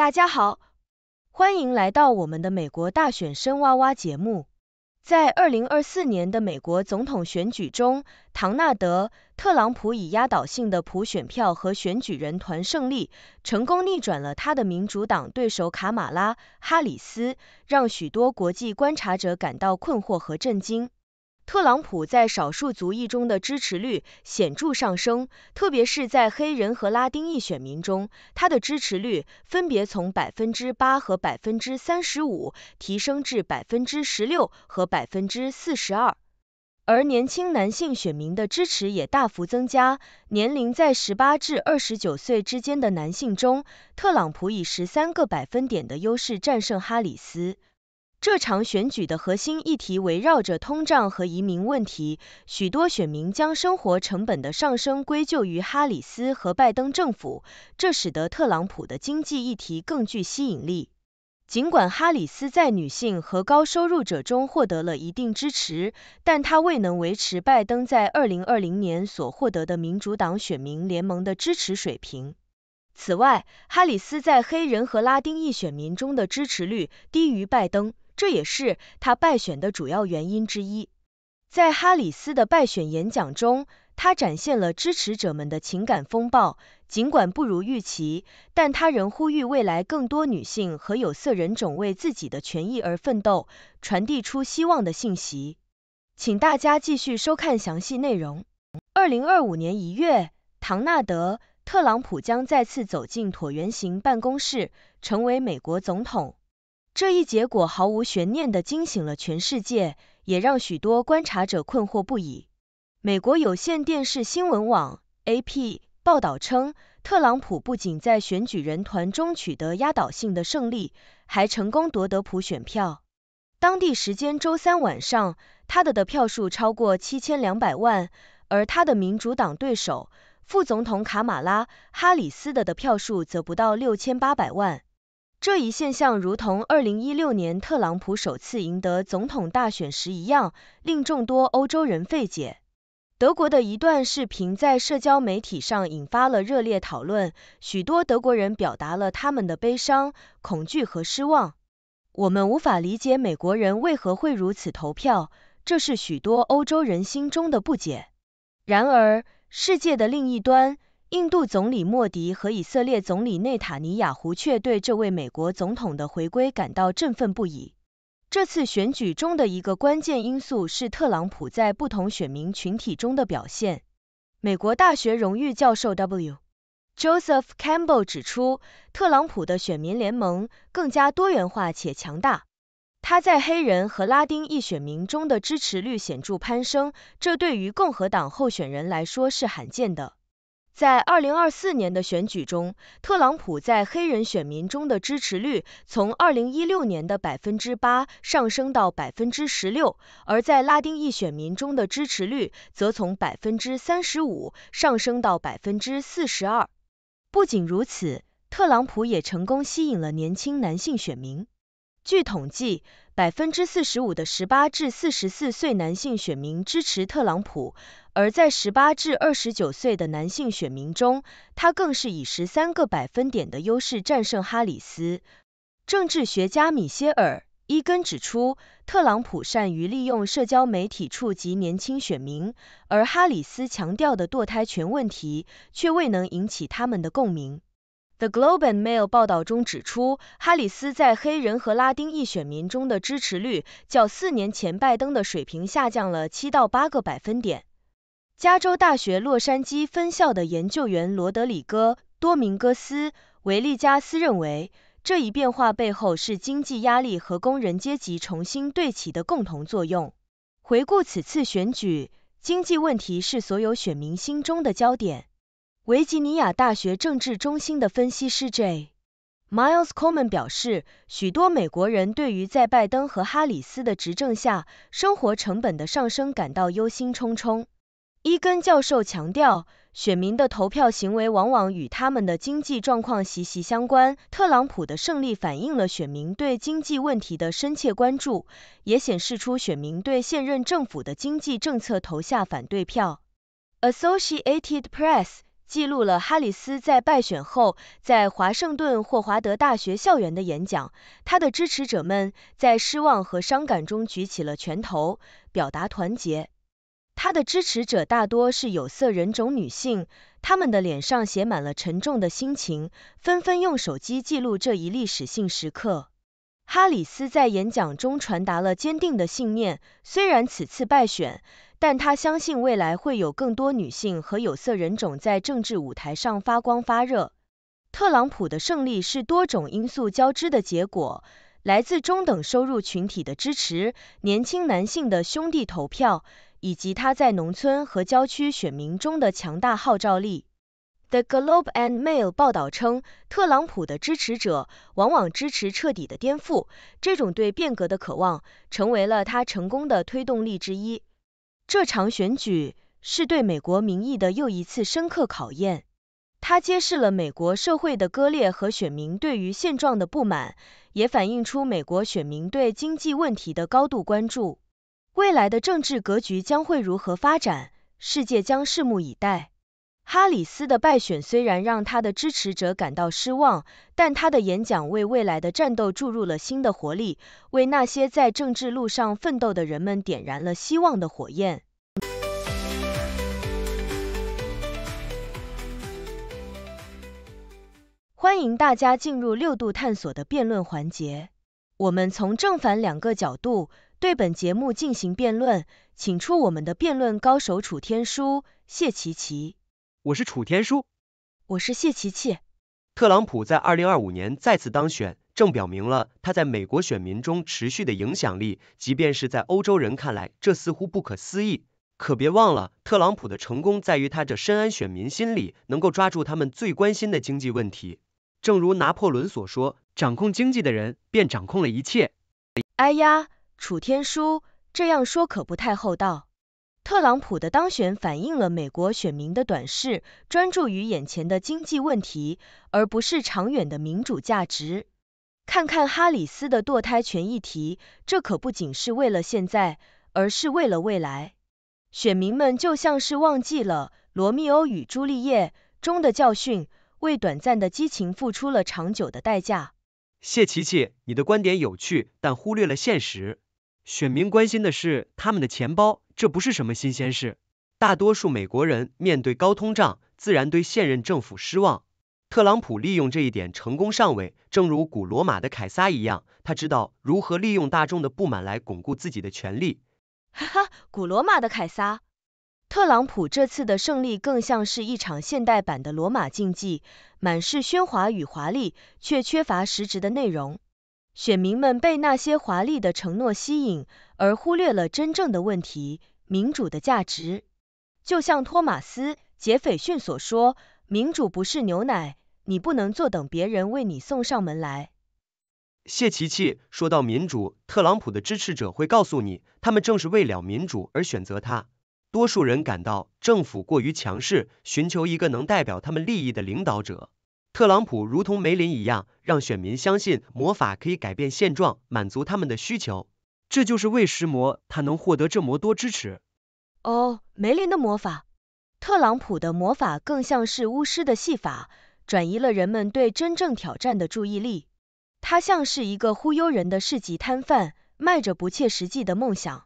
大家好，欢迎来到我们的美国大选深挖挖节目。在2024年的美国总统选举中，唐纳德·特朗普以压倒性的普选票和选举人团胜利，成功逆转了他的民主党对手卡马拉·哈里斯，让许多国际观察者感到困惑和震惊。特朗普在少数族裔中的支持率显著上升，特别是在黑人和拉丁裔选民中，他的支持率分别从百分之八和百分之三十五提升至百分之十六和百分之四十二。而年轻男性选民的支持也大幅增加，年龄在十八至二十九岁之间的男性中，特朗普以十三个百分点的优势战胜哈里斯。这场选举的核心议题围绕着通胀和移民问题，许多选民将生活成本的上升归咎于哈里斯和拜登政府，这使得特朗普的经济议题更具吸引力。尽管哈里斯在女性和高收入者中获得了一定支持，但她未能维持拜登在2020年所获得的民主党选民联盟的支持水平。此外，哈里斯在黑人和拉丁裔选民中的支持率低于拜登。这也是他败选的主要原因之一。在哈里斯的败选演讲中，他展现了支持者们的情感风暴，尽管不如预期，但他仍呼吁未来更多女性和有色人种为自己的权益而奋斗，传递出希望的信息。请大家继续收看详细内容。二零二五年一月，唐纳德·特朗普将再次走进椭圆形办公室，成为美国总统。这一结果毫无悬念地惊醒了全世界，也让许多观察者困惑不已。美国有线电视新闻网 （AP） 报道称，特朗普不仅在选举人团中取得压倒性的胜利，还成功夺得普选票。当地时间周三晚上，他的的票数超过七千两百万，而他的民主党对手副总统卡马拉·哈里斯的的票数则不到六千八百万。这一现象如同2016年特朗普首次赢得总统大选时一样，令众多欧洲人费解。德国的一段视频在社交媒体上引发了热烈讨论，许多德国人表达了他们的悲伤、恐惧和失望。我们无法理解美国人为何会如此投票，这是许多欧洲人心中的不解。然而，世界的另一端。印度总理莫迪和以色列总理内塔尼亚胡却对这位美国总统的回归感到振奋不已。这次选举中的一个关键因素是特朗普在不同选民群体中的表现。美国大学荣誉教授 W. Joseph Campbell 指出，特朗普的选民联盟更加多元化且强大。他在黑人和拉丁裔选民中的支持率显著攀升，这对于共和党候选人来说是罕见的。在2024年的选举中，特朗普在黑人选民中的支持率从2016年的8%上升到16%，而在拉丁裔选民中的支持率则从35%上升到42%。不仅如此，特朗普也成功吸引了年轻男性选民。据统计，百分之四十五的十八至四十四岁男性选民支持特朗普，而在十八至二十九岁的男性选民中，他更是以十三个百分点的优势战胜哈里斯。政治学家米歇尔·伊根指出，特朗普善于利用社交媒体触及年轻选民，而哈里斯强调的堕胎权问题却未能引起他们的共鸣。The Globe and Mail 报道中指出，哈里斯在黑人和拉丁裔选民中的支持率较四年前拜登的水平下降了七到八个百分点。加州大学洛杉矶分校的研究员罗德里戈·多明戈斯·维利加斯认为，这一变化背后是经济压力和工人阶级重新对齐的共同作用。回顾此次选举，经济问题是所有选民心中的焦点。维吉尼亚大学政治中心的分析师 Jay Miles Coleman 表示，许多美国人对于在拜登和哈里斯的执政下生活成本的上升感到忧心忡忡。伊根教授强调，选民的投票行为往往与他们的经济状况息息相关。特朗普的胜利反映了选民对经济问题的深切关注，也显示出选民对现任政府的经济政策投下反对票。Associated Press。记录了哈里斯在败选后在华盛顿霍华德大学校园的演讲。他的支持者们在失望和伤感中举起了拳头，表达团结。他的支持者大多是有色人种女性，他们的脸上写满了沉重的心情，纷纷用手机记录这一历史性时刻。哈里斯在演讲中传达了坚定的信念，虽然此次败选。但他相信未来会有更多女性和有色人种在政治舞台上发光发热。特朗普的胜利是多种因素交织的结果：来自中等收入群体的支持、年轻男性的兄弟投票，以及他在农村和郊区选民中的强大号召力。The Globe and Mail 报道称，特朗普的支持者往往支持彻底的颠覆，这种对变革的渴望成为了他成功的推动力之一。这场选举是对美国民意的又一次深刻考验，它揭示了美国社会的割裂和选民对于现状的不满，也反映出美国选民对经济问题的高度关注。未来的政治格局将会如何发展，世界将拭目以待。哈里斯的败选虽然让他的支持者感到失望，但他的演讲为未来的战斗注入了新的活力，为那些在政治路上奋斗的人们点燃了希望的火焰。欢迎大家进入六度探索的辩论环节，我们从正反两个角度对本节目进行辩论，请出我们的辩论高手楚天舒、谢琪琪。我是楚天舒，我是谢琪琪。特朗普在二零二五年再次当选，正表明了他在美国选民中持续的影响力。即便是在欧洲人看来，这似乎不可思议。可别忘了，特朗普的成功在于他这深谙选民心理，能够抓住他们最关心的经济问题。正如拿破仑所说，掌控经济的人便掌控了一切。哎呀，楚天舒，这样说可不太厚道。特朗普的当选反映了美国选民的短视，专注于眼前的经济问题，而不是长远的民主价值。看看哈里斯的堕胎权议题，这可不仅是为了现在，而是为了未来。选民们就像是忘记了《罗密欧与朱丽叶》中的教训，为短暂的激情付出了长久的代价。谢琪琪，你的观点有趣，但忽略了现实。选民关心的是他们的钱包。这不是什么新鲜事，大多数美国人面对高通胀，自然对现任政府失望。特朗普利用这一点成功上位，正如古罗马的凯撒一样，他知道如何利用大众的不满来巩固自己的权利。哈哈，古罗马的凯撒，特朗普这次的胜利更像是一场现代版的罗马竞技，满是喧哗与华丽，却缺乏实质的内容。选民们被那些华丽的承诺吸引。而忽略了真正的问题，民主的价值。就像托马斯·杰斐逊所说，民主不是牛奶，你不能坐等别人为你送上门来。谢奇奇说到民主，特朗普的支持者会告诉你，他们正是为了民主而选择他。多数人感到政府过于强势，寻求一个能代表他们利益的领导者。特朗普如同梅林一样，让选民相信魔法可以改变现状，满足他们的需求。这就是为什魔他能获得这么多支持。哦，梅林的魔法，特朗普的魔法更像是巫师的戏法，转移了人们对真正挑战的注意力。他像是一个忽悠人的市集摊贩，卖着不切实际的梦想。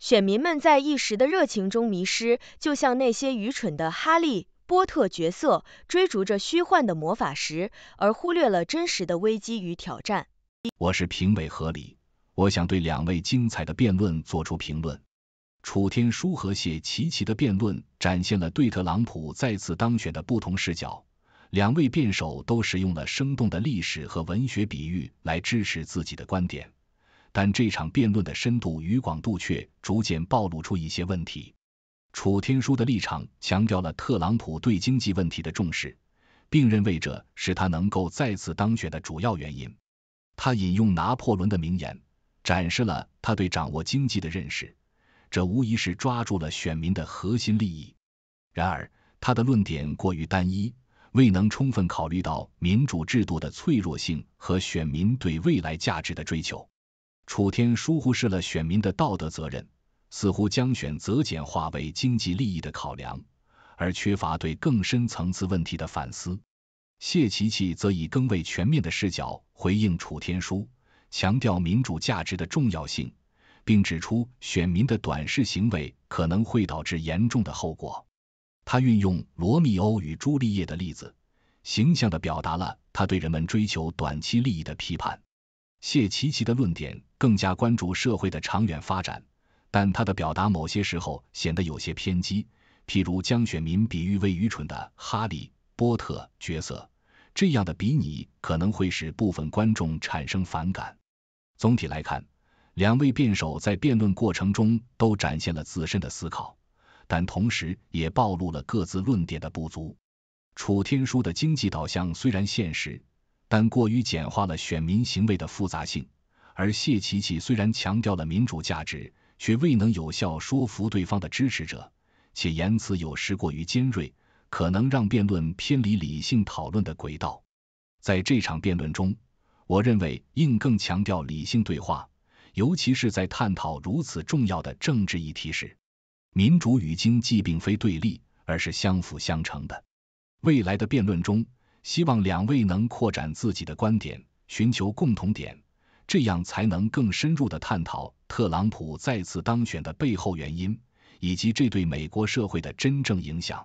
选民们在一时的热情中迷失，就像那些愚蠢的哈利波特角色追逐着虚幻的魔法石，而忽略了真实的危机与挑战。我是评委何里。我想对两位精彩的辩论做出评论。楚天舒和谢奇奇的辩论展现了对特朗普再次当选的不同视角。两位辩手都使用了生动的历史和文学比喻来支持自己的观点，但这场辩论的深度与广度却逐渐暴露出一些问题。楚天舒的立场强调了特朗普对经济问题的重视，并认为这是他能够再次当选的主要原因。他引用拿破仑的名言。展示了他对掌握经济的认识，这无疑是抓住了选民的核心利益。然而，他的论点过于单一，未能充分考虑到民主制度的脆弱性和选民对未来价值的追求。楚天疏忽视了选民的道德责任，似乎将选择简化为经济利益的考量，而缺乏对更深层次问题的反思。谢琪琪则以更为全面的视角回应楚天书。强调民主价值的重要性，并指出选民的短视行为可能会导致严重的后果。他运用《罗密欧与朱丽叶》的例子，形象地表达了他对人们追求短期利益的批判。谢奇奇的论点更加关注社会的长远发展，但他的表达某些时候显得有些偏激，譬如将选民比喻为愚蠢的哈利波特角色，这样的比拟可能会使部分观众产生反感。总体来看，两位辩手在辩论过程中都展现了自身的思考，但同时也暴露了各自论点的不足。楚天舒的经济导向虽然现实，但过于简化了选民行为的复杂性；而谢琪琪虽然强调了民主价值，却未能有效说服对方的支持者，且言辞有时过于尖锐，可能让辩论偏离理性讨论的轨道。在这场辩论中，我认为应更强调理性对话，尤其是在探讨如此重要的政治议题时，民主与经济并非对立，而是相辅相成的。未来的辩论中，希望两位能扩展自己的观点，寻求共同点，这样才能更深入的探讨特朗普再次当选的背后原因，以及这对美国社会的真正影响。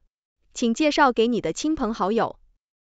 请介绍给你的亲朋好友。